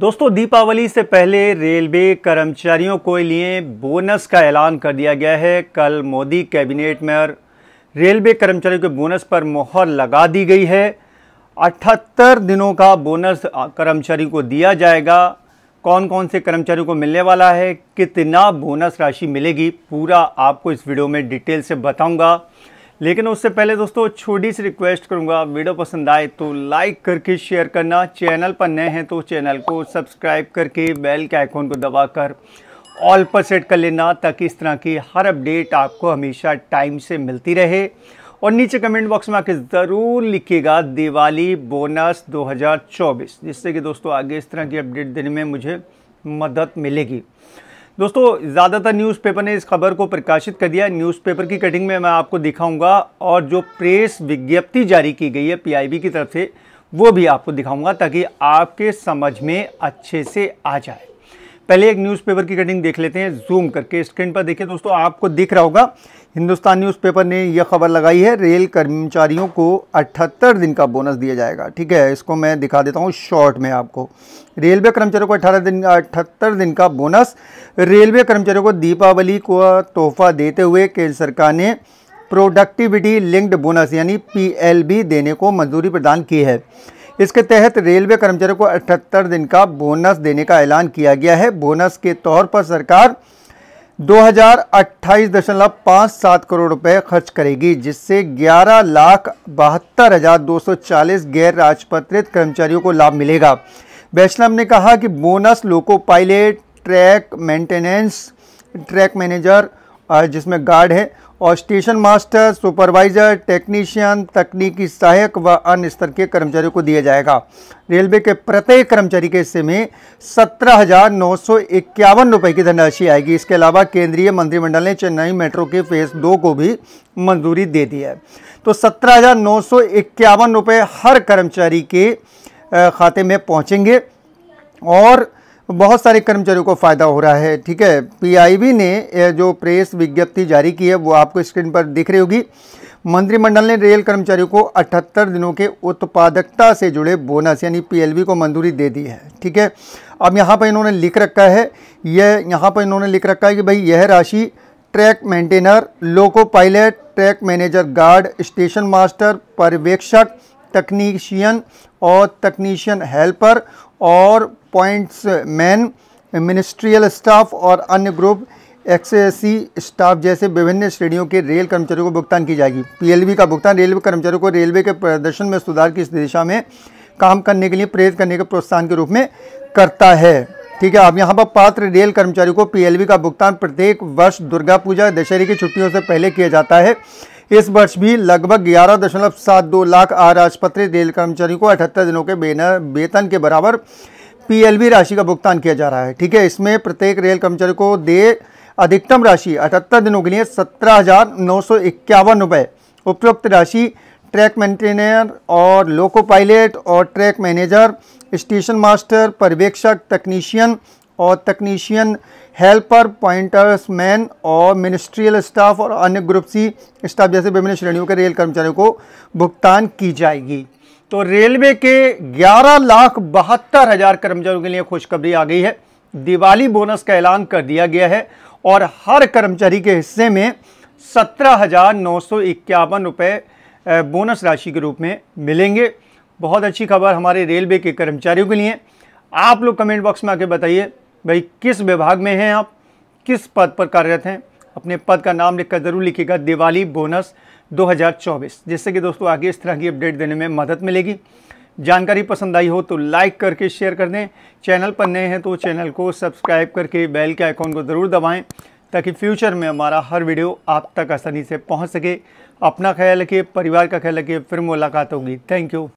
दोस्तों दीपावली से पहले रेलवे कर्मचारियों को लिए बोनस का ऐलान कर दिया गया है कल मोदी कैबिनेट में रेलवे कर्मचारियों के बोनस पर मोहर लगा दी गई है अठहत्तर दिनों का बोनस कर्मचारी को दिया जाएगा कौन कौन से कर्मचारियों को मिलने वाला है कितना बोनस राशि मिलेगी पूरा आपको इस वीडियो में डिटेल से बताऊंगा लेकिन उससे पहले दोस्तों छोटी सी रिक्वेस्ट करूँगा वीडियो पसंद आए तो लाइक करके शेयर करना चैनल पर नए हैं तो चैनल को सब्सक्राइब करके बेल के आइकॉन को दबाकर ऑल पर सेट कर लेना ताकि इस तरह की हर अपडेट आपको हमेशा टाइम से मिलती रहे और नीचे कमेंट बॉक्स में आके ज़रूर लिखिएगा दिवाली बोनस 2024 जिससे कि दोस्तों आगे इस तरह की अपडेट देने में मुझे मदद मिलेगी दोस्तों ज़्यादातर न्यूज़पेपर ने इस खबर को प्रकाशित कर दिया न्यूज़पेपर की कटिंग में मैं आपको दिखाऊंगा और जो प्रेस विज्ञप्ति जारी की गई है पीआईबी की तरफ से वो भी आपको दिखाऊंगा ताकि आपके समझ में अच्छे से आ जाए पहले एक न्यूज़पेपर की कटिंग देख लेते हैं जूम करके स्क्रीन पर देखिए दोस्तों आपको दिख रहा होगा हिंदुस्तान न्यूज़पेपर ने यह खबर लगाई है रेल कर्मचारियों को 78 दिन का बोनस दिया जाएगा ठीक है इसको मैं दिखा देता हूँ शॉर्ट में आपको रेलवे कर्मचारियों को 18 दिन अठहत्तर दिन का बोनस रेलवे कर्मचारियों को दीपावली को तोहफा देते हुए केंद्र सरकार ने प्रोडक्टिविटी लिंक्ड बोनस यानी पीएलबी देने को मंजूरी प्रदान की है इसके तहत रेलवे कर्मचारियों को अठहत्तर दिन का बोनस देने का ऐलान किया गया है बोनस के तौर पर सरकार दो करोड़ रुपए खर्च करेगी जिससे ग्यारह लाख बहत्तर हज़ार दो सौ चालीस गैर राजपत्रित कर्मचारियों को लाभ मिलेगा बैचलम ने कहा कि bonus loco pilot track maintenance track manager जिसमें गार्ड है और स्टेशन मास्टर सुपरवाइज़र टेक्नीशियन तकनीकी सहायक व अन्य स्तर के कर्मचारियों को दिया जाएगा रेलवे के प्रत्येक कर्मचारी के हिस्से में सत्रह हज़ार नौ सौ इक्यावन रुपये की धनराशि आएगी इसके अलावा केंद्रीय मंत्रिमंडल ने चेन्नई मेट्रो के फेज़ दो को भी मंजूरी दे दी है तो सत्रह हज़ार नौ सौ इक्यावन रुपये हर कर्मचारी के खाते में पहुँचेंगे और बहुत सारे कर्मचारियों को फ़ायदा हो रहा है ठीक है पीआईबी ने जो प्रेस विज्ञप्ति जारी की है वो आपको स्क्रीन पर दिख रही होगी मंत्रिमंडल ने रेल कर्मचारियों को 78 दिनों के उत्पादकता से जुड़े बोनस यानी पीएलबी को मंजूरी दे दी है ठीक है अब यहाँ पर इन्होंने लिख रखा है यह यहाँ पर इन्होंने लिख रखा है कि भाई यह राशि track maintainer loco pilot track manager guard station master पर्यवेक्षक तकनीशियन और तकनीशियन हेल्पर और अपॉइंट्स मैन मिनिस्ट्रियल स्टाफ और अन्य ग्रुप एक्सेसी स्टाफ जैसे विभिन्न श्रेणियों के रेल कर्मचारियों को भुगतान की जाएगी पीएलबी का भुगतान रेलवे कर्मचारियों को रेलवे के प्रदर्शन में सुधार की इस दिशा में काम करने के लिए प्रेरित करने के प्रोत्साहन के रूप में करता है ठीक है अब यहाँ पर पात्र रेल कर्मचारियों को पीएलबी का भुगतान प्रत्येक वर्ष दुर्गा पूजा दशहरे की छुट्टियों से पहले किया जाता है इस वर्ष भी लगभग ग्यारह दशमलव सात दो लाख अराजपत्रित रेल कर्मचारियों को अठहत्तर दिनों के बेना वेतन के बराबर पीएलबी राशि का भुगतान किया जा रहा है ठीक है इसमें प्रत्येक रेल कर्मचारी को दे अधिकतम राशि अठहत्तर दिनों के लिए सत्रह हज़ार नौ सौ इक्यावन रुपये उपयुक्त राशि ट्रैक मेंटेनर और लोको पायलट और ट्रैक मैनेजर स्टेशन मास्टर पर्यवेक्षक तकनीशियन और तकनीशियन हेल्पर पॉइंटर्स मैन और मिनिस्ट्रियल स्टाफ और अन्य ग्रुप सी स्टाफ जैसे विभिन्न श्रेणियों के रेल कर्मचारियों को भुगतान की जाएगी तो रेलवे के ग्यारह लाख बहत्तर हज़ार कर्मचारियों के लिए खुशखबरी आ गई है दिवाली बोनस का ऐलान कर दिया गया है और हर कर्मचारी के हिस्से में सत्रह हज़ार नौ सौ इक्यावन रुपये बोनस राशि के रूप में मिलेंगे बहुत अच्छी खबर हमारे रेलवे के कर्मचारियों के लिए आप लोग कमेंट बॉक्स में आके बताइए भाई किस विभाग में हैं आप किस पद पर कार्यरत हैं अपने पद का नाम लिखकर ज़रूर लिखिएगा दिवाली बोनस 2024 जिससे कि दोस्तों आगे इस तरह की अपडेट देने में मदद मिलेगी जानकारी पसंद आई हो तो लाइक करके शेयर कर दें चैनल पर नए हैं तो चैनल को सब्सक्राइब करके बेल के आइकॉन को ज़रूर दबाएं ताकि फ्यूचर में हमारा हर वीडियो आप तक आसानी से पहुंच सके अपना ख्याल रखिए परिवार का ख्याल रखिए फिर मुलाकात होगी थैंक यू